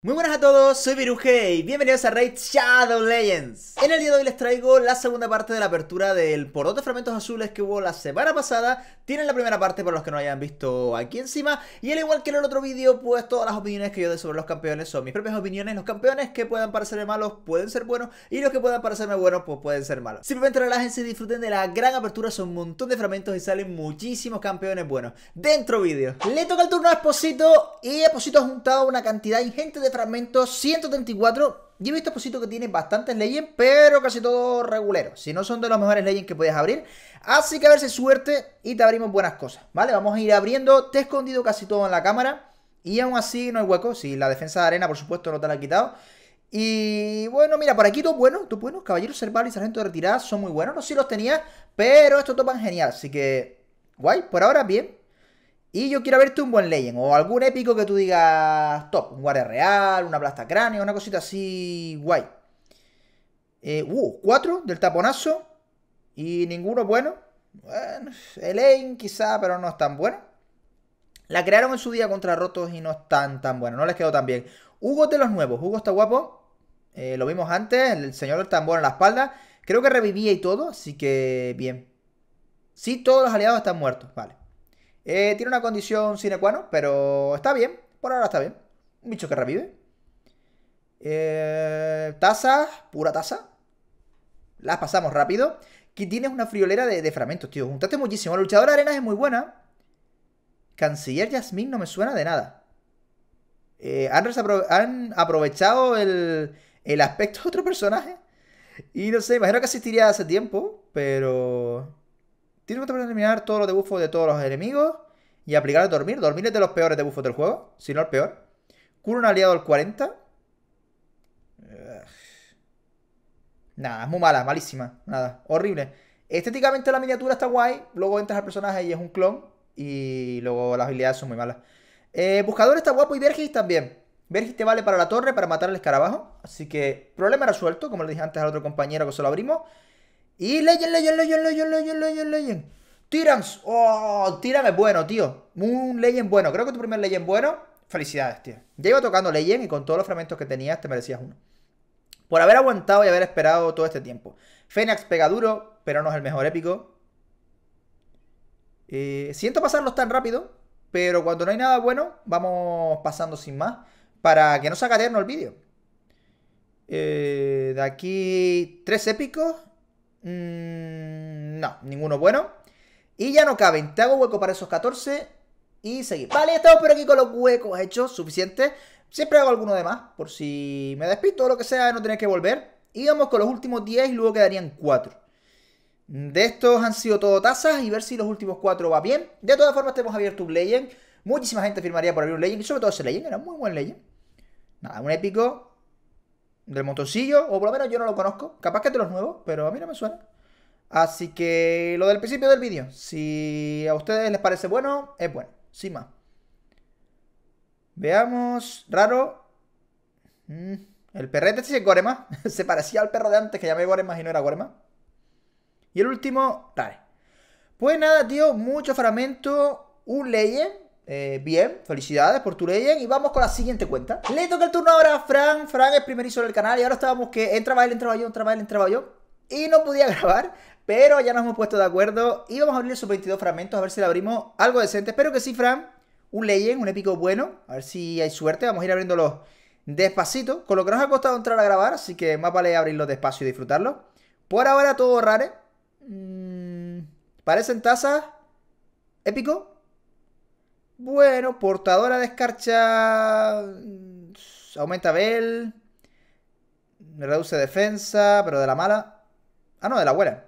Muy buenas a todos, soy Viruje y bienvenidos a Raid Shadow Legends En el día de hoy les traigo la segunda parte de la apertura del por de fragmentos azules que hubo la semana pasada Tienen la primera parte para los que no hayan visto aquí encima Y al igual que en el otro vídeo, pues todas las opiniones que yo doy sobre los campeones son mis propias opiniones Los campeones que puedan parecerme malos pueden ser buenos y los que puedan parecerme buenos pues pueden ser malos Simplemente relájense y disfruten de la gran apertura, son un montón de fragmentos y salen muchísimos campeones buenos Dentro vídeo Le toca el turno a Esposito y Esposito ha juntado una cantidad ingente de Fragmento 134. Yo he visto posito que tiene bastantes legends, pero casi todo regulero, Si no son de los mejores legends que puedes abrir. Así que a ver si suerte y te abrimos buenas cosas, ¿vale? Vamos a ir abriendo. Te he escondido casi todo en la cámara. Y aún así no hay hueco. Si la defensa de arena, por supuesto, no te la ha quitado. Y bueno, mira, por aquí todo bueno, dos bueno. caballeros Cerval y sargento de retirada son muy buenos, no si los tenía, pero estos topan genial, así que guay, por ahora bien, y yo quiero verte un buen Legend o algún épico que tú digas top. Un Guardia Real, una plasta Cráneo, una cosita así guay. Eh, uh, cuatro del taponazo. Y ninguno bueno. Bueno, Elaine quizá, pero no es tan bueno. La crearon en su día contra Rotos y no es tan, tan bueno. No les quedó tan bien. Hugo de los nuevos. Hugo está guapo. Eh, lo vimos antes. El señor del tambor en la espalda. Creo que revivía y todo. Así que bien. Sí, todos los aliados están muertos. Vale. Eh, tiene una condición sine qua pero está bien. Por ahora está bien. Un bicho que revive. Eh, pura taza. Las pasamos rápido. Aquí tienes una friolera de, fragmentos, tío. Juntaste muchísimo. La luchadora de arenas es muy buena. Canciller Yasmin no me suena de nada. Eh, han, aprovechado el, el aspecto de otro personaje. Y no sé, imagino que asistiría hace tiempo, pero... Tienes que terminar todos los debuffos de todos los enemigos y aplicar a dormir. Dormir es de los peores debuffos del juego, si no el peor. Cura un aliado al 40. Nada, es muy mala, malísima. Nada, horrible. Estéticamente la miniatura está guay. Luego entras al personaje y es un clon. Y luego las habilidades son muy malas. Eh, buscador está guapo y Vergis también. Vergis te vale para la torre, para matar al escarabajo. Así que problema resuelto, como le dije antes al otro compañero que se lo abrimos. Y Legend, Legend, Legend, Legend, Legend, Legend, Legend. tirans Oh, tírame es bueno, tío. Un Legend bueno. Creo que tu primer Legend bueno. Felicidades, tío. Ya iba tocando Legend y con todos los fragmentos que tenías te merecías uno. Por haber aguantado y haber esperado todo este tiempo. Fénix pega duro, pero no es el mejor épico. Eh, siento pasarlos tan rápido, pero cuando no hay nada bueno, vamos pasando sin más. Para que no se haga eterno el vídeo. Eh, de aquí, tres épicos. Mm, no, ninguno bueno. Y ya no caben. Te hago hueco para esos 14 y seguir Vale, estamos por aquí con los huecos hechos, suficiente Siempre hago alguno de más, por si me despido o lo que sea, no tener que volver. Y vamos con los últimos 10 y luego quedarían 4. De estos han sido todo tazas y ver si los últimos 4 va bien. De todas formas, tenemos abierto un Legend. Muchísima gente firmaría por abrir un Legend y sobre todo ese Legend, era muy buen Legend. Nada, un épico del motosillo, o por lo menos yo no lo conozco. Capaz que te los nuevos, pero a mí no me suena. Así que lo del principio del vídeo. Si a ustedes les parece bueno, es bueno. Sin más. Veamos. Raro. Mm, el perrete este sí es Gorema. Se parecía al perro de antes que llamé Gorema y no era Gorema. Y el último, tal. Pues nada, tío. Mucho fragmento. Un Leyen. Eh, bien, felicidades por tu leyen Y vamos con la siguiente cuenta. Le toca el turno ahora a Fran. Fran es primerizo del canal. Y ahora estábamos que entraba él, entraba yo, entraba él, entraba yo. Y no podía grabar. Pero ya nos hemos puesto de acuerdo. Y vamos a abrir sus 22 fragmentos. A ver si le abrimos algo decente. Espero que sí, Fran. Un leyenda, un épico bueno. A ver si hay suerte. Vamos a ir abriéndolos despacito. Con lo que nos ha costado entrar a grabar. Así que más vale abrirlo despacio y disfrutarlo Por ahora todo rare. Mm, parecen tazas. Épico. Bueno, portadora de escarcha. Mm, aumenta Bell. Reduce defensa, pero de la mala. Ah, no, de la buena.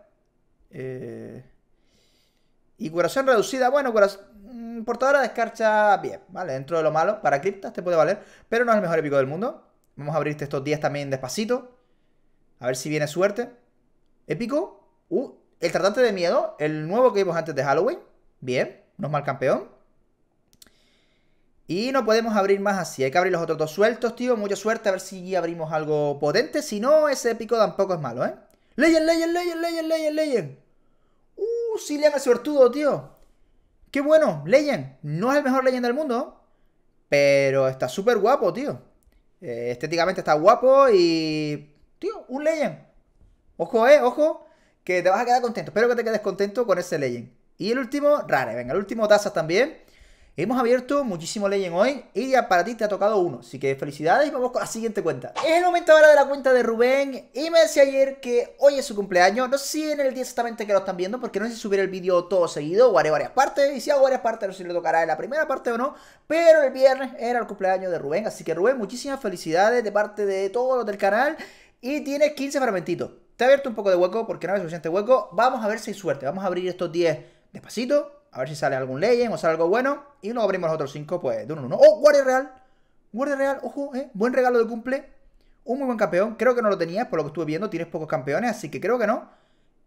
Eh, y curación reducida. Bueno, mm, portadora de escarcha, bien, ¿vale? Dentro de lo malo. Para criptas te puede valer, pero no es el mejor épico del mundo. Vamos a abrirte estos días también despacito. A ver si viene suerte. Épico. Uh, el tratante de miedo, el nuevo que vimos antes de Halloween. Bien, no es mal campeón. Y no podemos abrir más así. Hay que abrir los otros dos sueltos, tío. Mucha suerte. A ver si abrimos algo potente. Si no, ese épico tampoco es malo, ¿eh? ¡Leyen, leyen, leyen, leyen, leyen, leyen! ¡Uh! Sí, el suertudo, tío. ¡Qué bueno! Leyen. No es el mejor Leyen del mundo. Pero está súper guapo, tío. Eh, estéticamente está guapo y... Tío, un Leyen. Ojo, eh, ojo. Que te vas a quedar contento. Espero que te quedes contento con ese Leyen. Y el último, Rare. Venga, el último Tazas también. Hemos abierto muchísimo Legend hoy y ya para ti te ha tocado uno. Así que felicidades y vamos con la siguiente cuenta. Es el momento ahora de la cuenta de Rubén y me decía ayer que hoy es su cumpleaños. No sé si en el día exactamente que lo están viendo porque no sé si subiré el vídeo todo seguido o haré varias partes. Y si hago varias partes no sé si le tocará en la primera parte o no. Pero el viernes era el cumpleaños de Rubén. Así que Rubén, muchísimas felicidades de parte de todos los del canal. Y tienes 15 fragmentitos. Te ha abierto un poco de hueco porque no hay suficiente hueco. Vamos a ver si hay suerte. Vamos a abrir estos 10 despacito a ver si sale algún Legend o sale algo bueno. Y nos abrimos los otros 5, pues, de uno uno. ¡Oh, Guardia Real! Guardia Real, ojo, eh. Buen regalo de cumple. Un muy buen campeón. Creo que no lo tenías, por lo que estuve viendo. Tienes pocos campeones, así que creo que no.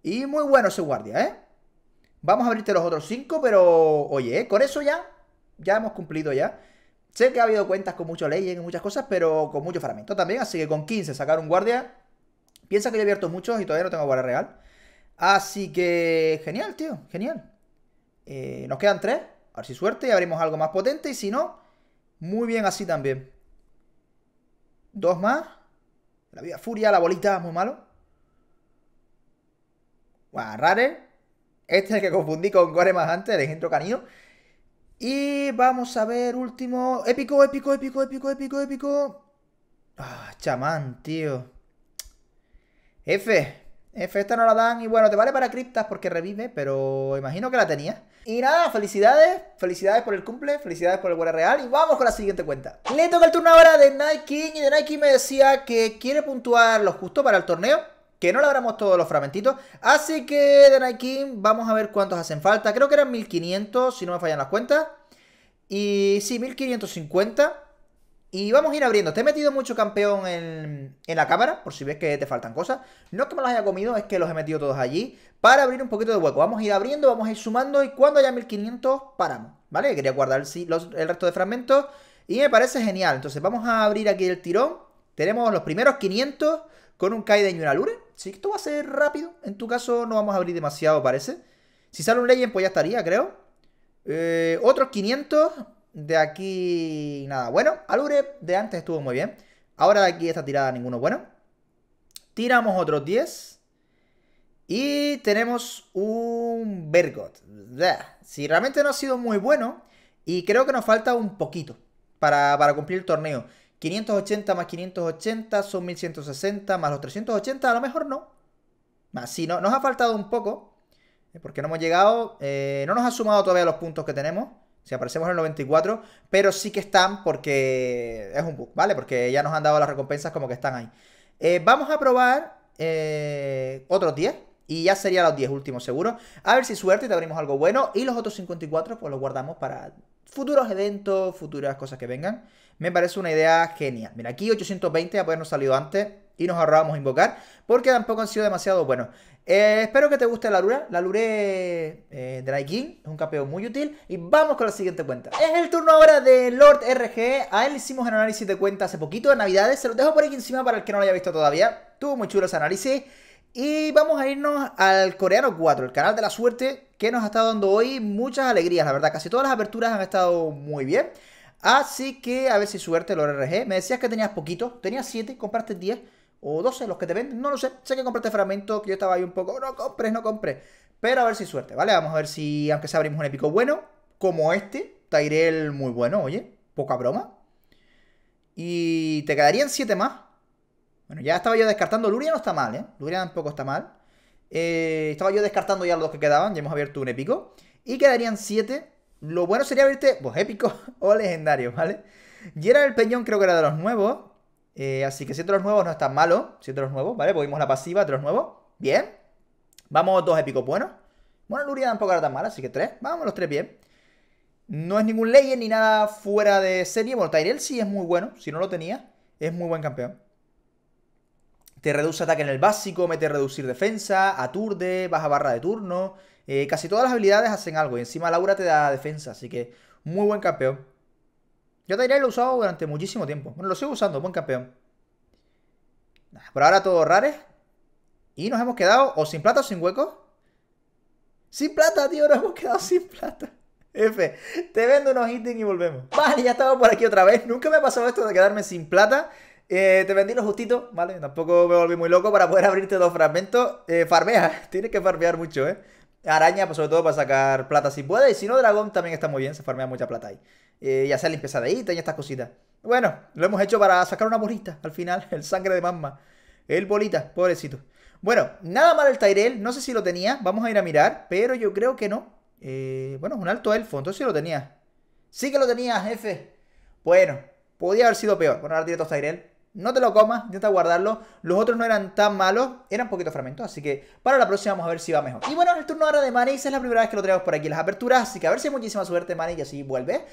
Y muy bueno ese guardia, ¿eh? Vamos a abrirte los otros 5, pero... Oye, ¿eh? con eso ya... Ya hemos cumplido ya. Sé que ha habido cuentas con mucho leyes y muchas cosas, pero con mucho fragmento también. Así que con 15 sacar un guardia... Piensa que yo he abierto muchos y todavía no tengo guardia real. Así que... Genial, tío. Genial. Eh, nos quedan tres. A ver si suerte y abrimos algo más potente. Y si no, muy bien así también. Dos más. La vida furia, la bolita, muy malo. Guau, rare. Este es el que confundí con Gore más antes, el gentro canino. Y vamos a ver, último. Épico, épico, épico, épico, épico, épico. Ah, chamán, tío. F. F esta no la dan y bueno, te vale para criptas porque revive, pero imagino que la tenía Y nada, felicidades, felicidades por el cumple, felicidades por el Guardia Real y vamos con la siguiente cuenta. Le toca el turno ahora de Nike y de Nike me decía que quiere puntuar los justo para el torneo, que no logramos todos los fragmentitos, así que de Nike vamos a ver cuántos hacen falta, creo que eran 1500 si no me fallan las cuentas. Y sí, 1550. Y vamos a ir abriendo. Te he metido mucho campeón en, la cámara, por si ves que te faltan cosas. No es que me los haya comido, es que los he metido todos allí para abrir un poquito de hueco. Vamos a ir abriendo, vamos a ir sumando y cuando haya 1500 paramos, ¿vale? Quería guardar el, resto de fragmentos y me parece genial. Entonces vamos a abrir aquí el tirón. Tenemos los primeros 500 con un Kaiden y una Lure. Sí, esto va a ser rápido, en tu caso no vamos a abrir demasiado, parece. Si sale un Legend, pues ya estaría, creo. Eh, otros 500, de aquí, nada bueno. Alure de antes estuvo muy bien. Ahora de aquí esta tirada ninguno bueno. Tiramos otros 10. Y tenemos un Bergot. Si realmente no ha sido muy bueno. Y creo que nos falta un poquito para, cumplir el torneo. 580 más 580 son 1160. Más los 380 a lo mejor no. Más si no, nos ha faltado un poco. Eh, porque no hemos llegado. Eh, no nos ha sumado todavía los puntos que tenemos. Si aparecemos en el 94, pero sí que están porque es un bug, ¿vale? Porque ya nos han dado las recompensas como que están ahí. Eh, vamos a probar eh, otros 10. Y ya sería los 10 últimos seguro. A ver si suerte y te abrimos algo bueno. Y los otros 54 pues los guardamos para futuros eventos, futuras cosas que vengan. Me parece una idea genial. Mira, aquí 820 a no salido antes y nos ahorramos invocar porque tampoco han sido demasiado buenos. Eh, espero que te guste la lura. La Lure eh, Dry King es un campeón muy útil. Y vamos con la siguiente cuenta. Es el turno ahora de Lord RG. A él hicimos el análisis de cuenta hace poquito, de Navidades. Se lo dejo por aquí encima para el que no lo haya visto todavía. Tuvo muy chulo ese análisis. Y vamos a irnos al Coreano 4, el canal de la suerte, que nos ha estado dando hoy muchas alegrías, la verdad. Casi todas las aperturas han estado muy bien. Así que a ver si suerte, Lord RG. Me decías que tenías poquito. Tenías 7, compraste 10 o 12 los que te venden, no lo sé. Sé que compraste fragmento que yo estaba ahí un poco, oh, no compres, no compres. Pero a ver si suerte, ¿vale? Vamos a ver si, aunque se abrimos un épico bueno, como este, el muy bueno, oye, poca broma. Y te quedarían 7 más. Bueno, ya estaba yo descartando. Luria no está mal, ¿eh? Luria tampoco está mal. Eh, estaba yo descartando ya los que quedaban. Ya hemos abierto un épico. Y quedarían 7. Lo bueno sería abrirte, pues, épico o legendario, ¿vale? Y era el Peñón, creo que era de los nuevos. Eh, así que 7 de los nuevos no es tan malo. 7 de los nuevos, ¿vale? ponemos la pasiva, los nuevos. Bien. Vamos, dos épicos buenos. Bueno, Luria tampoco era tan mala, así que tres, Vamos, los tres bien. No es ningún Legend ni nada fuera de serie. Bueno, Tyrell sí es muy bueno. Si no lo tenía, es muy buen campeón. Te reduce ataque en el básico, mete reducir defensa, aturde, baja barra de turno. Eh, casi todas las habilidades hacen algo. Y encima Laura te da defensa, así que muy buen campeón. Yo Tyrell lo he usado durante muchísimo tiempo. Bueno, lo sigo usando, buen campeón. Por ahora todo rares. Y nos hemos quedado o sin plata o sin huecos Sin plata, tío, nos hemos quedado sin plata. F, te vendo unos ítems y volvemos. Vale, ya estamos por aquí otra vez. Nunca me ha pasado esto de quedarme sin plata. Eh, te vendí los justito, ¿vale? Tampoco me volví muy loco para poder abrirte dos fragmentos. Eh, farmea, tienes que farmear mucho, ¿eh? Araña, pues sobre todo para sacar plata si puedes Y si no, dragón también está muy bien, se farmea mucha plata ahí eh, ya sea limpieza de y estas cositas. Bueno, lo hemos hecho para sacar una bolita al final, el sangre de mamma. El bolita, pobrecito. Bueno, nada mal el Tyrell, no sé si lo tenía, vamos a ir a mirar, pero yo creo que no. Eh, bueno, es un alto elfo, entonces sí lo tenía. Sí que lo tenía, jefe. Bueno, podía haber sido peor. Bueno, ahora directo Tyrell no te lo comas, intenta guardarlo. Los otros no eran tan malos, eran poquitos fragmentos, así que para la próxima vamos a ver si va mejor. Y bueno, el turno ahora de esa es la primera vez que lo traemos por aquí las aperturas, así que a ver si hay muchísima suerte Manny y así vuelve.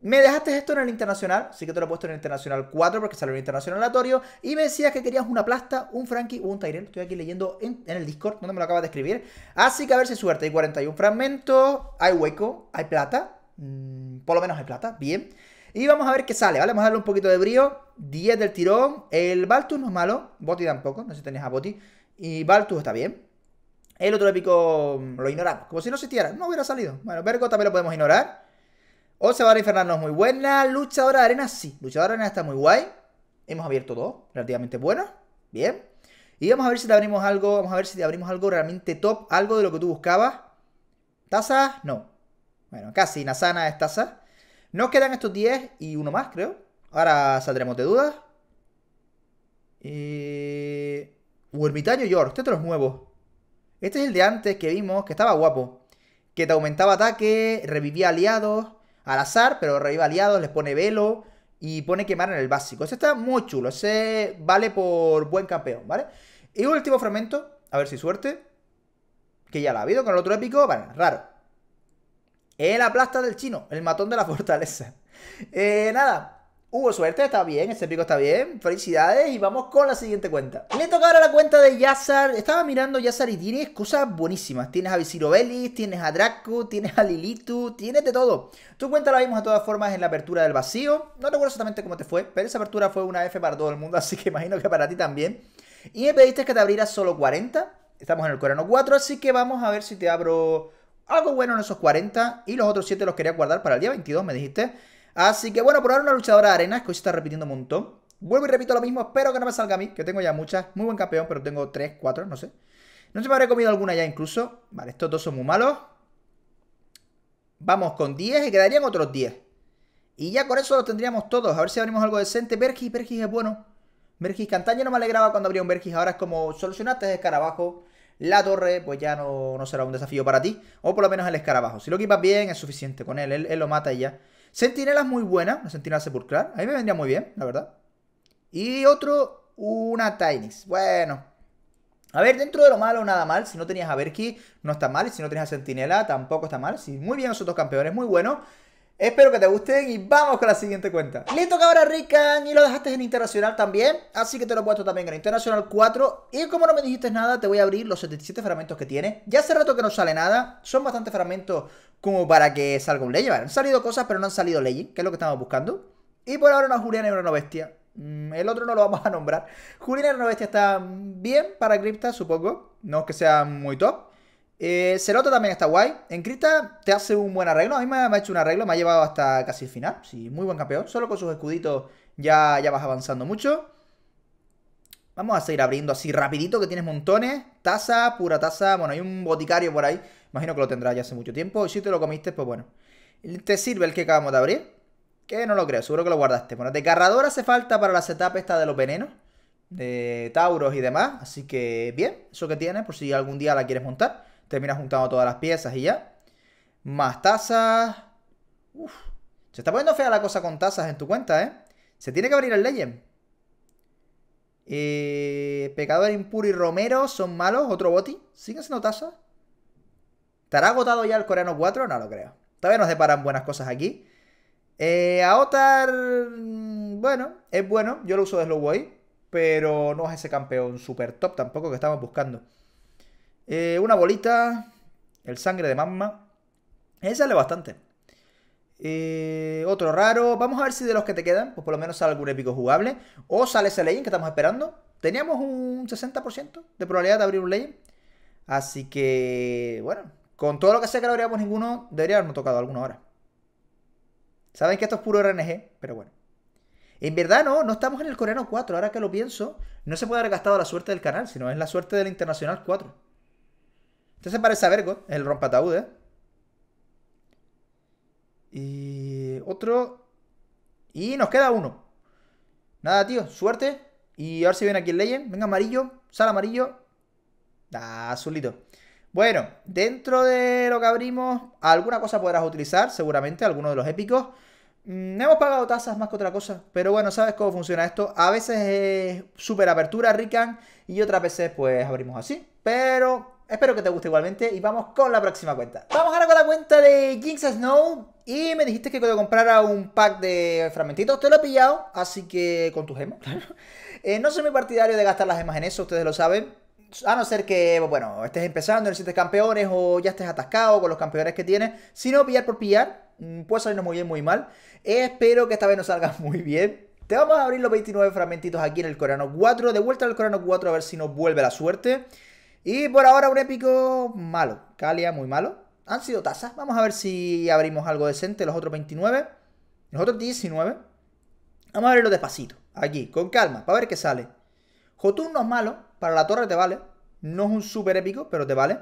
Me dejaste esto en el internacional, así que te lo he puesto en el internacional 4 porque salió en el internacional aleatorio. Y me decías que querías una plasta, un Frankie o un Tyrell. Estoy aquí leyendo en, el Discord donde me lo acabas de escribir. Así que a ver si hay suerte. Hay 41 fragmentos, hay hueco, hay plata. Mm, por lo menos hay plata, bien. Y vamos a ver qué sale, ¿vale? Vamos a darle un poquito de brío. 10 del tirón. El Baltus no es malo. Boti tampoco. No sé si a Boti. Y Baltus está bien. El otro épico mm, lo ignoramos. Como si no existiera. No hubiera salido. Bueno, Bergo también lo podemos ignorar. O se va es muy buena. Luchadora de arena sí. Luchadora de arena está muy guay. Hemos abierto dos. Relativamente bueno Bien. Y vamos a ver si te abrimos algo. Vamos a ver si te abrimos algo realmente top. Algo de lo que tú buscabas. Taza, No. Bueno, casi. Nazana es taza. Nos quedan estos 10 y uno más, creo. Ahora saldremos de dudas. Eh... y este otro es nuevo. Este es el de antes que vimos, que estaba guapo. Que te aumentaba ataque, revivía aliados al azar, pero reviva aliados, les pone velo y pone quemar en el básico. Ese está muy chulo, ese vale por buen campeón, ¿vale? Y último fragmento, a ver si suerte. Que ya lo ha habido con el otro épico, vale, raro. El aplasta del chino, el matón de la fortaleza. Eh, nada, hubo suerte, está bien, este pico está bien. Felicidades y vamos con la siguiente cuenta. Le toca ahora la cuenta de Yazar. Estaba mirando Yazar y tienes cosas buenísimas. Tienes a Visirobelis, tienes a Draco, tienes a Lilitu, tienes de todo. Tu cuenta la vimos de todas formas en la apertura del vacío. No recuerdo exactamente cómo te fue, pero esa apertura fue una F para todo el mundo, así que imagino que para ti también. Y me pediste que te abriera solo 40. Estamos en el Corano 4, así que vamos a ver si te abro algo bueno en esos 40 y los otros 7 los quería guardar para el día 22, me dijiste. Así que bueno, probar una luchadora de es que hoy se está repitiendo un montón. Vuelvo y repito lo mismo, espero que no me salga a mí, que tengo ya muchas. Muy buen campeón, pero tengo 3, 4, no sé. No se me habré comido alguna ya incluso. Vale, estos dos son muy malos. Vamos con 10 y quedarían otros 10. Y ya con eso los tendríamos todos. A ver si abrimos algo decente. Bergis, Bergis es bueno. Bergis Cantaña no me alegraba cuando abría un Bergis. Ahora es como solucionaste escarabajo. La torre, pues ya no, será un desafío para ti. O por lo menos el escarabajo. Si lo equipas bien, es suficiente con él. Él, lo mata y ya. Sentinela es muy buena. La sentinela sepulcral. A mí me vendría muy bien, la verdad. Y otro, una Tiny. Bueno. A ver, dentro de lo malo, nada mal. Si no tenías a Berky no está mal. Y Si no tenías a Sentinela, tampoco está mal. si muy bien esos dos campeones. Muy bueno. Espero que te gusten y vamos con la siguiente cuenta. Listo que ahora Rican y lo dejaste en Internacional también, así que te lo he puesto también en Internacional 4. Y como no me dijiste nada, te voy a abrir los 77 fragmentos que tiene. Ya hace rato que no sale nada, son bastantes fragmentos como para que salga un Legend. Vale, han salido cosas, pero no han salido Legend, que es lo que estamos buscando. Y por ahora una Juliana y una no bestia. Mm, el otro no lo vamos a nombrar. Juliana y bestia está bien para Crypta, supongo. No es que sea muy top, eh, también está guay. En Crista te hace un buen arreglo. A mí me, ha hecho un arreglo, me ha llevado hasta casi el final. Sí, muy buen campeón. Solo con sus escuditos ya, ya vas avanzando mucho. Vamos a seguir abriendo así rapidito, que tienes montones. Taza, pura taza. Bueno, hay un boticario por ahí. Imagino que lo tendrás ya hace mucho tiempo. si te lo comiste, pues bueno. Te sirve el que acabamos de abrir. Que no lo creo, seguro que lo guardaste. Bueno, de desgarrador hace falta para la setup esta de los venenos. De tauros y demás. Así que bien, eso que tienes por si algún día la quieres montar. Termina juntando todas las piezas y ya. Más tazas. Uf. Se está poniendo fea la cosa con tazas en tu cuenta, ¿eh? Se tiene que abrir el Legend. Eh, pecador Impuro y Romero son malos. Otro boti. ¿Siguen siendo tazas? ¿Estará agotado ya el coreano 4? No lo creo. Todavía nos deparan buenas cosas aquí. Eh, Aotar. Mm, bueno, es bueno. Yo lo uso de slow way Pero no es ese campeón super top tampoco que estamos buscando. Eh, una bolita. El sangre de mamma. Ese sale bastante. Eh, otro raro. Vamos a ver si de los que te quedan, pues por lo menos sale algún épico jugable. O sale ese Legend que estamos esperando. Teníamos un 60% de probabilidad de abrir un Legend. Así que, bueno, con todo lo que sé que no habríamos ninguno, debería habernos tocado alguno ahora. Saben que esto es puro RNG, pero bueno. En verdad no, no estamos en el coreano 4, ahora que lo pienso, no se puede haber gastado la suerte del canal, sino es la suerte del internacional 4. Entonces se parece a vergo el rompataúde. ¿eh? Y otro. Y nos queda uno. Nada, tío, suerte. Y ahora si viene aquí el leyen. Venga, amarillo. Sal amarillo. Ah, azulito. Bueno, dentro de lo que abrimos, alguna cosa podrás utilizar, seguramente, alguno de los épicos. Mm, hemos pagado tasas más que otra cosa, pero bueno, sabes cómo funciona esto. A veces es Súper apertura, Rican, y otras veces pues abrimos así. Pero Espero que te guste igualmente y vamos con la próxima cuenta. Vamos ahora con la cuenta de Jinx Snow. Y me dijiste que cuando comprara un pack de fragmentitos, te lo he pillado, así que con tus gemas, eh, no soy muy partidario de gastar las gemas en eso, ustedes lo saben. A no ser que, bueno, estés empezando, necesites campeones o ya estés atascado con los campeones que tienes. Si no, pillar por pillar, mm, puede salirnos muy bien, muy mal. espero que esta vez nos salga muy bien. Te vamos a abrir los 29 fragmentitos aquí en el Corano 4. De vuelta al Corano 4 a ver si nos vuelve la suerte. Y por ahora un épico malo. Calia muy malo. Han sido tazas. Vamos a ver si abrimos algo decente. Los otros 29. Los otros 19. Vamos a abrirlo despacito. Aquí, con calma, para ver qué sale. Jotun no es malo. Para la torre te vale. No es un super épico, pero te vale.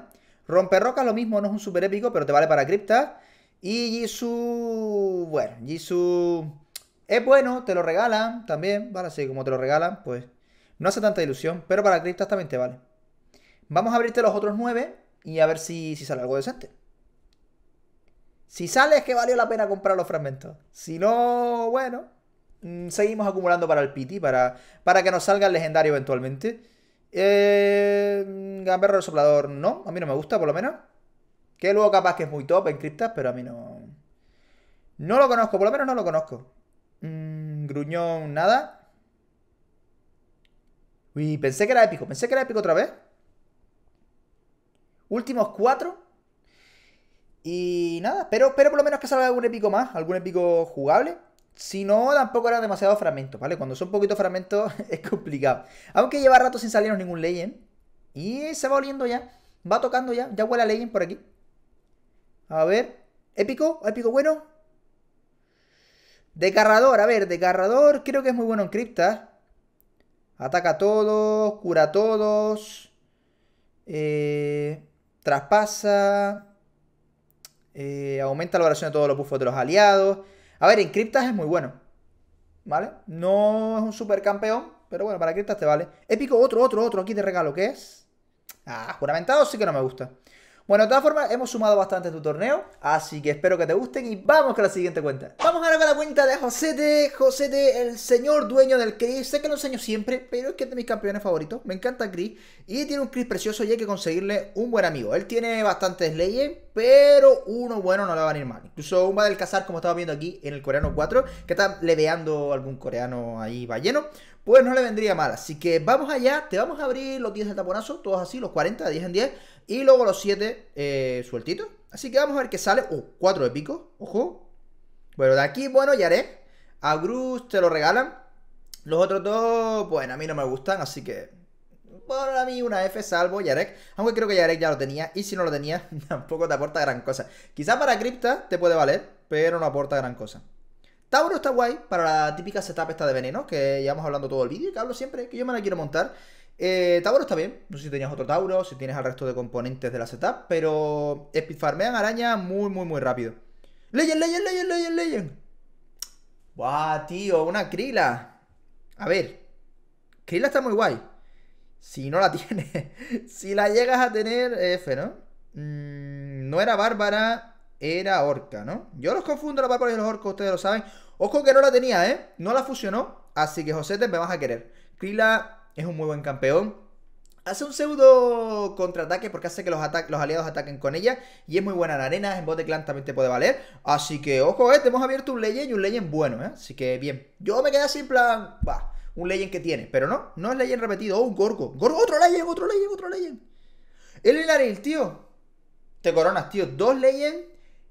Romperrocas lo mismo, no es un super épico, pero te vale para cripta. Y Jisoo... Bueno, Jisoo... Es bueno, te lo regalan también. Vale, así como te lo regalan, pues... No hace tanta ilusión, pero para criptas también te vale. Vamos a abrirte los otros nueve y a ver si, si sale algo decente. Si sale es que valió la pena comprar los fragmentos. Si no, bueno, mm, seguimos acumulando para el Pity, para, para que nos salga el legendario eventualmente. Eh, gamberro del soplador, no, a mí no me gusta por lo menos. Que luego capaz que es muy top en criptas, pero a mí no... No lo conozco, por lo menos no lo conozco. Mm, gruñón, nada. Uy, pensé que era épico, pensé que era épico otra vez. Últimos cuatro. Y nada, pero, pero por lo menos que salga algún épico más, algún épico jugable. Si no, tampoco eran demasiado fragmentos, ¿vale? Cuando son poquitos fragmentos es complicado. Aunque lleva rato sin salirnos ningún Legend. Y se va oliendo ya. Va tocando ya. Ya huele a Legend por aquí. A ver. ¿Épico? ¿Épico bueno? Decarrador, a ver, decarrador, creo que es muy bueno en criptas Ataca a todos, cura a todos. Eh, traspasa, eh, aumenta la oración de todos los buffos de los aliados. A ver, en criptas es muy bueno, ¿vale? No es un super campeón, pero bueno, para criptas te vale. Épico, otro, otro, otro aquí te regalo, ¿qué es? Ah, juramentado sí que no me gusta. Bueno, de todas formas, hemos sumado bastante tu torneo, así que espero que te gusten y vamos con la siguiente cuenta. Vamos ahora con la cuenta de Josete, Josete, el señor dueño del Chris. Sé que lo enseño siempre, pero es que es de mis campeones favoritos. Me encanta Chris y tiene un Chris precioso y hay que conseguirle un buen amigo. Él tiene bastantes leyes, pero uno bueno no le va a venir mal. Incluso un va del Cazar, como estamos viendo aquí en el coreano 4, que está leveando algún coreano ahí balleno pues no le vendría mal. Así que vamos allá, te vamos a abrir los 10 de taponazo, todos así, los 40 10 en 10, y luego los 7 eh, sueltitos. Así que vamos a ver qué sale. Oh, 4 de pico, ojo. Bueno, de aquí, bueno, Yarek A Gruz te lo regalan. Los otros dos, bueno, a mí no me gustan, así que a mí una F salvo Yarek. Aunque creo que Yarek ya lo tenía. Y si no lo tenía, tampoco te aporta gran cosa. quizás para Crypta te puede valer, pero no aporta gran cosa. Tauro está guay para la típica setup esta de veneno, que llevamos hablando todo el vídeo y que hablo siempre, que yo me la quiero montar. Eh, Tauro está bien, no sé si tenías otro Tauro, si tienes el resto de componentes de la setup, pero farmean araña muy, muy, muy rápido. Legend, Legend, Legend, Legend, Legend. Buah, tío, una Krila. A ver, Krila está muy guay. Si no la tienes, si la llegas a tener, F, ¿no? Mm, no era Bárbara, era orca, ¿no? Yo los confundo la párpora y los orcos, ustedes lo saben. Ojo que no la tenía, ¿eh? No la fusionó, así que José te me vas a querer. Krila es un muy buen campeón. Hace un pseudo contraataque porque hace que los, los aliados ataquen con ella. Y es muy buena en arena, en bote clan también te puede valer. Así que, ojo, eh, te hemos abierto un legend y un legend bueno, ¿eh? Así que bien. Yo me quedé sin plan. va, un legend que tiene. Pero no, no es legend repetido. Oh, un gorgo. Gorgo, otro legend, otro legend, otro legend. El Hilaril, tío. Te coronas, tío. Dos legends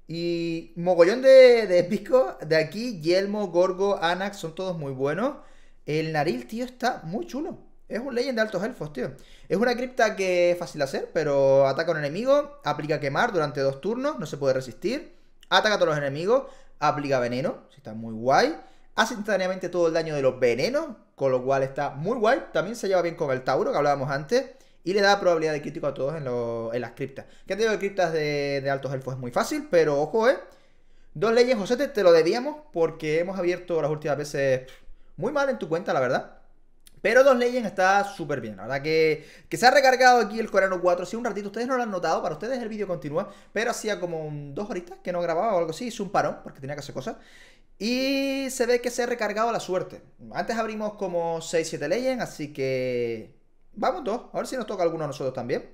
y mogollón de, pico de aquí, Yelmo, Gorgo, Anax, son todos muy buenos. El Naril, tío, está muy chulo. Es un Legend de altos elfos, tío. Es una cripta que es fácil de hacer, pero ataca a un enemigo, aplica quemar durante dos turnos, no se puede resistir. Ataca a todos los enemigos, aplica veneno, está muy guay. Hace instantáneamente todo el daño de los venenos, con lo cual está muy guay. También se lleva bien con el Tauro, que hablábamos antes. Y le da probabilidad de crítico a todos en, las criptas. Que digo tenido criptas de, altos elfos es muy fácil, pero ojo, eh. Dos leyes, José, te, lo debíamos porque hemos abierto las últimas veces muy mal en tu cuenta, la verdad. Pero Dos Legends está súper bien. La verdad que, que se ha recargado aquí el Corano 4. Hace un ratito. Ustedes no lo han notado. Para ustedes el vídeo continúa. Pero hacía como dos horitas que no grababa o algo así. hizo un parón porque tenía que hacer cosas. Y se ve que se ha recargado la suerte. Antes abrimos como 6-7 Legends. Así que Vamos dos. A ver si nos toca alguno a nosotros también.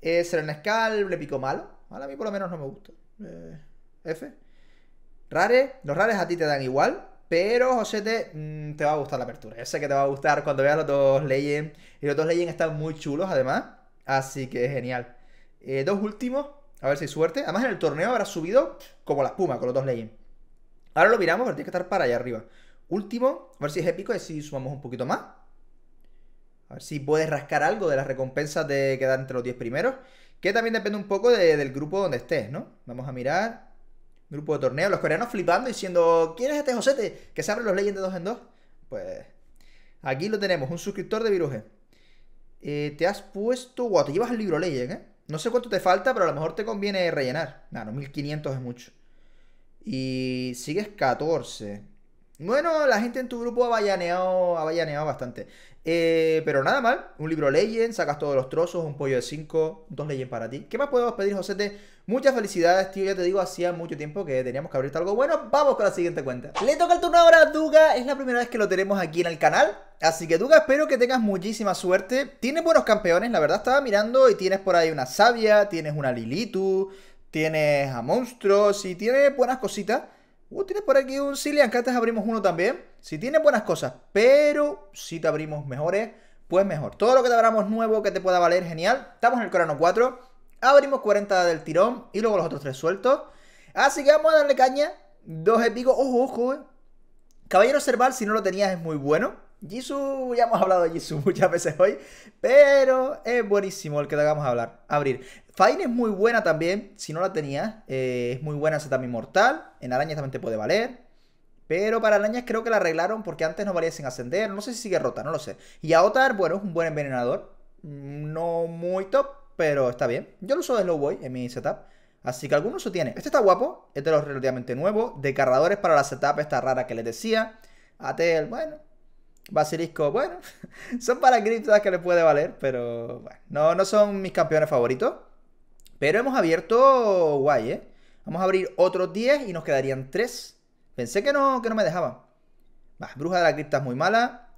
Eh, Serenescal le pico malo. A mí por lo menos no me gusta. Eh, F. Rares. Los rares a ti te dan igual. Pero, José, te, mm, te va a gustar la apertura. Yo sé que te va a gustar cuando veas los dos Legends. Y los dos Legends están muy chulos, además. Así que genial. Eh, dos últimos. A ver si hay suerte. Además, en el torneo habrá subido como la espuma con los dos Legends. Ahora lo miramos, tiene que estar para allá arriba. Último. A ver si es épico y si sumamos un poquito más. A ver si puedes rascar algo de las recompensas de quedar entre los 10 primeros. Que también depende un poco del grupo donde estés, ¿no? Vamos a mirar. Grupo de torneo. Los coreanos flipando diciendo, ¿quién es este Josete? Que se abre los Legends de 2 en 2. Pues aquí lo tenemos, un suscriptor de Viruje. Eh, te has puesto... Guau, te llevas el libro Legend, ¿eh? No sé cuánto te falta, pero a lo mejor te conviene rellenar. nada no, 1500 es mucho. Y sigues 14. Bueno, la gente en tu grupo ha vallaneado ha bayaneado bastante. Eh, pero nada mal, un libro Legend, sacas todos los trozos, un pollo de 5, dos leyen para ti. ¿Qué más podemos pedir, Josete? Muchas felicidades, tío. Ya te digo, hacía mucho tiempo que teníamos que abrirte algo bueno. Vamos con la siguiente cuenta. Le toca el turno ahora a Duga. Es la primera vez que lo tenemos aquí en el canal. Así que Duga, espero que tengas muchísima suerte. Tienes buenos campeones, la verdad estaba mirando y tienes por ahí una Sabia, tienes una Lilitu, tienes a Monstruos y tienes buenas cositas. Uh, tienes por aquí un cilian, que antes abrimos uno también. Si tienes buenas cosas, pero si te abrimos mejores, pues mejor. Todo lo que te abramos nuevo que te pueda valer, genial. Estamos en el Corano 4. Abrimos 40 del tirón y luego los otros tres sueltos. Así que vamos a darle caña. Dos épicos. Ojo, ojo, eh. Caballero Cerval, si no lo tenías, es muy bueno. Jisoo, ya hemos hablado de Jisoo muchas veces hoy, pero es buenísimo el que te a hablar, abrir. Fain es muy buena también, si no la tenías, eh, es muy buena, esa también mortal, en arañas también te puede valer, pero para arañas creo que la arreglaron porque antes no valía sin ascender, no sé si sigue rota, no lo sé. Y Aotar, bueno, es un buen envenenador, no muy top, pero está bien. Yo lo uso de Slowboy en mi setup. Así que algunos lo tiene. Este está guapo, este es relativamente nuevo. De cargadores para la setup esta rara que les decía. Atel, bueno, Basilisco, bueno, son para criptas que le puede valer, pero bueno, no, no son mis campeones favoritos. Pero hemos abierto guay, ¿eh? Vamos a abrir otros 10 y nos quedarían 3. Pensé que no, que no me dejaban. Va, Bruja de la Cripta es muy mala.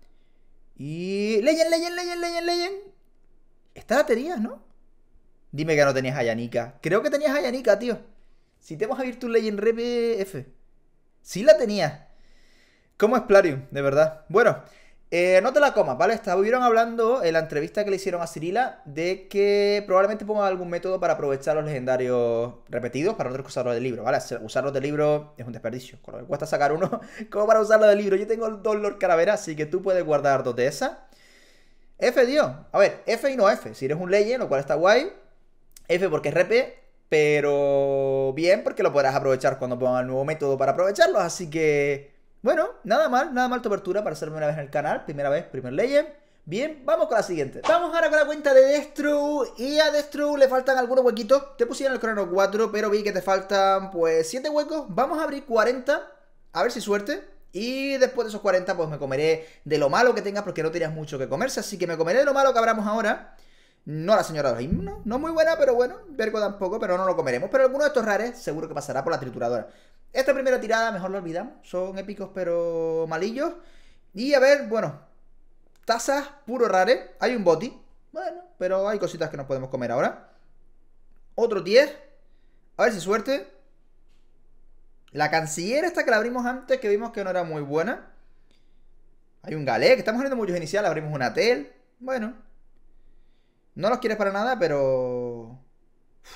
Y... Leyen, leyen, leyen, leyen, leyen. Esta la tenías, ¿no? Dime que no tenías a Creo que tenías a tío. Si te hemos abierto un Legend Rep F. Sí la tenías. ¿Cómo es Plarium? De verdad. Bueno, eh, no te la comas, ¿vale? Estuvieron hablando en la entrevista que le hicieron a Cirila de que probablemente pongan algún método para aprovechar los legendarios repetidos para otros que usarlos de libro, ¿vale? Usarlos de libro es un desperdicio. Con lo que cuesta sacar uno, como para usarlo de libro. Yo tengo dos Lord Calavera, así que tú puedes guardar dos de esas. F, Dios. A ver, F y no F. Si eres un ley, lo cual está guay. F porque es RP, pero bien porque lo podrás aprovechar cuando pongan el nuevo método para aprovecharlos, así que bueno, nada mal, nada mal tu apertura para hacerme una vez en el canal. Primera vez, primer legend. Bien, vamos con la siguiente. Vamos ahora con la cuenta de Destru. Y a Destru le faltan algunos huequitos. Te pusieron el crono 4, pero vi que te faltan pues 7 huecos. Vamos a abrir 40. A ver si suerte. Y después de esos 40, pues me comeré de lo malo que tengas, porque no tenías mucho que comerse. Así que me comeré de lo malo que abramos ahora. No la señora de no, no muy buena, pero bueno, vergo tampoco, pero no lo comeremos. Pero alguno de estos rares seguro que pasará por la trituradora. Esta primera tirada, mejor lo olvidamos, son épicos pero malillos. Y a ver, bueno, tazas puro rare, hay un boti, bueno, pero hay cositas que no podemos comer ahora. Otro 10, a ver si suerte. La canciller esta que la abrimos antes, que vimos que no era muy buena. Hay un galé, que estamos haciendo muchos iniciales, abrimos una tel, bueno, no los quieres para nada, pero...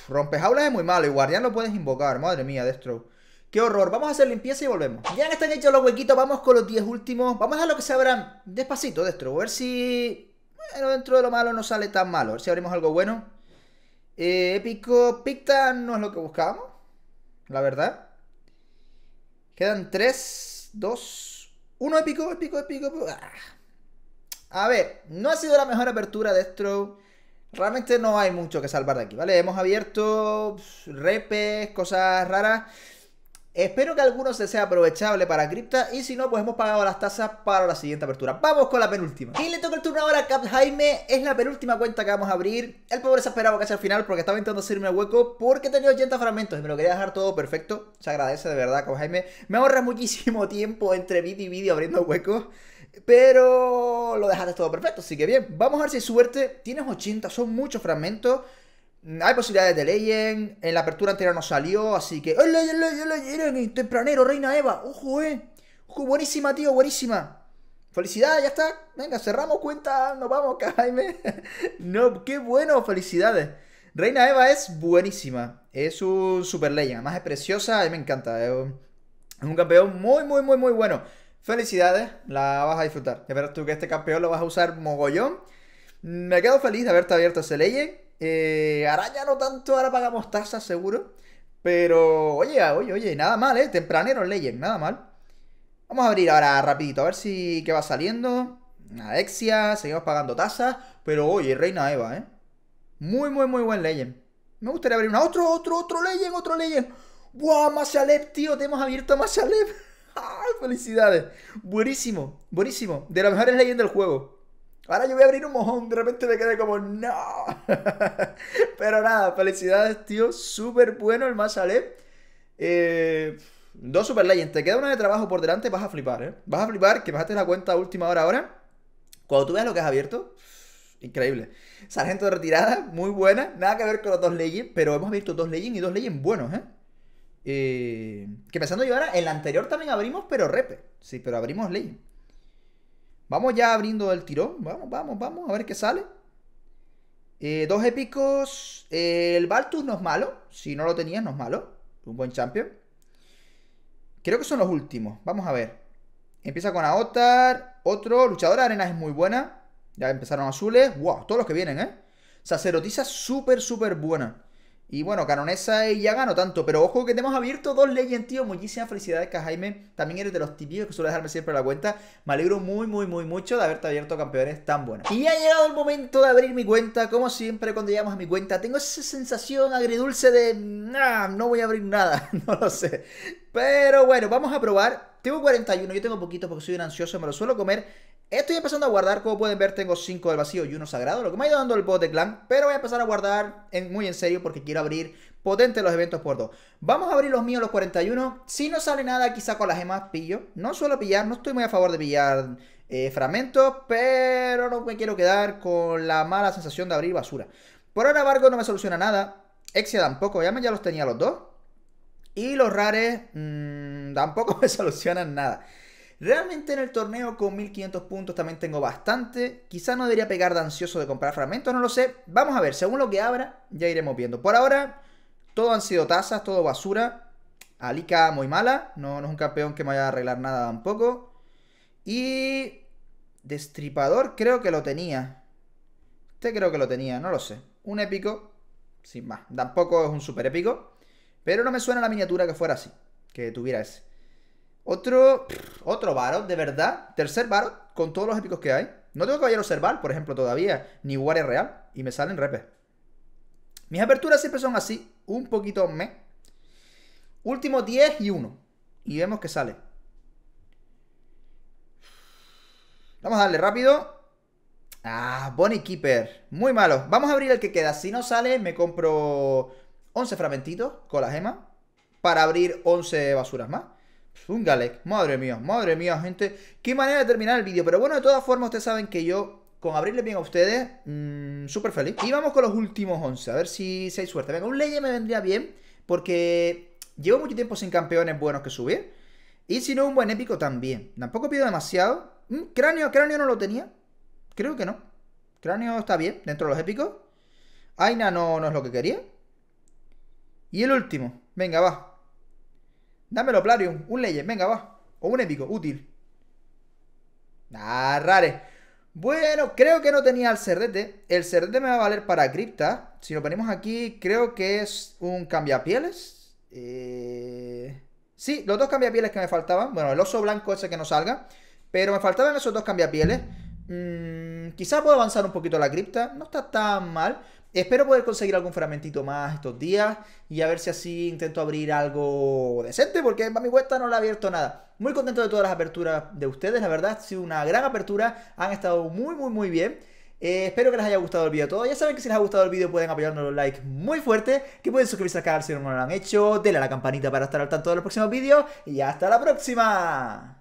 rompejaulas es muy malo y guardián lo puedes invocar. Madre mía, Destro. Qué horror. Vamos a hacer limpieza y volvemos. Ya que están hechos los huequitos, vamos con los 10 últimos. Vamos a lo que se abran despacito, Destro. A ver si... Bueno, dentro de lo malo no sale tan malo. A ver si abrimos algo bueno. Eh, épico Picta no es lo que buscábamos. La verdad. Quedan 3, 2, 1 épico, épico, épico. Ah. A ver, no ha sido la mejor apertura de realmente no hay mucho que salvar de aquí, ¿vale? Hemos abierto repes, cosas raras. Espero que alguno se sea aprovechable para cripta y si no, pues hemos pagado las tasas para la siguiente apertura. Vamos con la penúltima. Y le toca el turno ahora a Cap Jaime. Es la penúltima cuenta que vamos a abrir. El pobre se esperaba casi al final porque estaba intentando hacerme el hueco porque tenía 80 fragmentos y me lo quería dejar todo perfecto. Se agradece de verdad, Cap Jaime. Me ahorra muchísimo tiempo entre vídeo y vídeo abriendo huecos. Pero lo dejaste todo perfecto, así que bien. Vamos a ver si hay suerte. Tienes 80, son muchos fragmentos. Hay posibilidades de Legend. En la apertura anterior no salió, así que. leyen, Legend, Legend, Legend! Tempranero, Reina Eva. ¡Ojo, eh! ¡Ojo, buenísima, tío! ¡Buenísima! ¡Felicidades, ya está. Venga, cerramos cuenta. Nos vamos, Jaime. no, qué bueno, felicidades. Reina Eva es buenísima. Es un super más Además es preciosa. A me encanta. Es un campeón muy, muy, muy, muy bueno felicidades, la vas a disfrutar. Espero tú que este campeón lo vas a usar mogollón. Me quedo feliz de haberte abierto ese ley. Eh, eh araña no tanto, ahora pagamos tasas seguro. Pero, oye, oye, oye, nada mal, ¿eh? Tempranero Legend, nada mal. Vamos a abrir ahora rapidito, a ver si qué va saliendo. Alexia, seguimos pagando tasas. Pero, oye, Reina Eva, ¿eh? Muy, muy, muy buen Legend. Me gustaría abrir una. Otro, otro, otro Legend, otro Legend. ¡Buah, Masalep, tío! Te hemos abierto a felicidades! Buenísimo, buenísimo. De las mejores leyendas del juego. Ahora yo voy a abrir un mojón, de repente me quedé como, ¡no! Pero nada, felicidades, tío. Súper bueno el más ¿eh? eh, dos Super Legends. Te queda una de trabajo por delante, vas a flipar, ¿eh? Vas a flipar, que bajaste la cuenta a última hora ahora. Cuando tú veas lo que has abierto, increíble. Sargento de retirada, muy buena. Nada que ver con los dos Legends, pero hemos abierto dos Legends y dos Legends buenos, ¿eh? Eh, que pensando yo ahora, el anterior también abrimos, pero repe. Sí, pero abrimos ley. Vamos ya abriendo el tirón. Vamos, vamos, vamos, a ver qué sale. Eh, dos épicos. el Baltus no es malo. Si no lo tenías, no es malo. Un buen champion. Creo que son los últimos. Vamos a ver. Empieza con Aotar. Otro. Luchadora Arenas es muy buena. Ya empezaron azules. Wow, todos los que vienen, ¿eh? Sacerdotisa súper, súper buena. Y bueno, Canonesa y ya gano tanto, pero ojo que te hemos abierto dos leyes, tío. Muchísimas felicidades, que Jaime. También eres de los típicos que suele dejarme siempre la cuenta. Me alegro muy, muy, muy mucho de haberte abierto campeones tan buenos. Y ha llegado el momento de abrir mi cuenta. Como siempre, cuando llegamos a mi cuenta, tengo esa sensación agridulce de. no voy a abrir nada. no lo sé. Pero bueno, vamos a probar. Tengo 41, yo tengo poquitos porque soy un ansioso, me lo suelo comer. Estoy empezando a guardar, como pueden ver tengo 5 del vacío y uno sagrado, lo que me ha ido dando el bot de clan, pero voy a empezar a guardar muy en serio porque quiero abrir potente los eventos por 2. Vamos a abrir los míos, los 41, si no sale nada quizá con las gemas, pillo, no suelo pillar, no estoy muy a favor de pillar eh, fragmentos, pero no me quiero quedar con la mala sensación de abrir basura. Por ahora embargo, no me soluciona nada, Exia tampoco, ya, me, ya los tenía los dos, y los rares mm, tampoco me solucionan nada. Realmente en el torneo con 1500 puntos también tengo bastante. Quizá no debería pegar de ansioso de comprar fragmentos, no lo sé. Vamos a ver, según lo que abra, ya iremos viendo. Por ahora, todo han sido tazas, todo basura. Alica muy mala, no, no es un campeón que me vaya a arreglar nada tampoco. Y... Destripador creo que lo tenía. Este creo que lo tenía, no lo sé. Un épico, sin más. Tampoco es un super épico. Pero no me suena la miniatura que fuera así, que tuviera ese. Otro. Otro Barot, de verdad. Tercer Barot con todos los épicos que hay. No tengo caballero serval, por ejemplo, todavía, ni Guardia Real, y me salen repes. Mis aperturas siempre son así, un poquito me. Último 10 y 1. Y vemos que sale. Vamos a darle rápido. Ah, Bonnie Keeper. Muy malo. Vamos a abrir el que queda. Si no sale, me compro 11 fragmentitos con la gema. Para abrir 11 basuras más un Madre mía, madre mía, gente. Qué manera de terminar el vídeo. Pero bueno, de todas formas, ustedes saben que yo, con abrirle bien a ustedes, mm, súper feliz. Y vamos con los últimos 11, a ver si, seis hay suerte. Venga, un ley me vendría bien, porque llevo mucho tiempo sin campeones buenos que subir. Y si no, un buen épico también. Tampoco pido demasiado. Mm, cráneo, cráneo no lo tenía. Creo que no. Cráneo está bien, dentro de los épicos. Aina no, no es lo que quería. Y el último. Venga, va. Dámelo, Plarium. Un Legend, venga, va. O un épico, útil. Nah, rare. Bueno, creo que no tenía el cerdete. El cerdete me va a valer para cripta. Si lo ponemos aquí, creo que es un cambiapieles. Eh, sí, los dos cambiapieles que me faltaban. Bueno, el oso blanco ese que no salga. Pero me faltaban esos dos cambiapieles. Mm, quizá puedo avanzar un poquito la cripta. No está tan mal. Espero poder conseguir algún fragmentito más estos días y a ver si así intento abrir algo decente, porque a mi cuenta no le he abierto nada. Muy contento de todas las aperturas de ustedes, la verdad, ha sido una gran apertura, han estado muy, muy, muy bien. Eh, espero que les haya gustado el vídeo todo. Ya saben que si les ha gustado el vídeo pueden apoyarnos los likes muy fuerte, que pueden suscribirse al canal si no lo han hecho, denle a la campanita para estar al tanto de los próximos vídeos y hasta la próxima.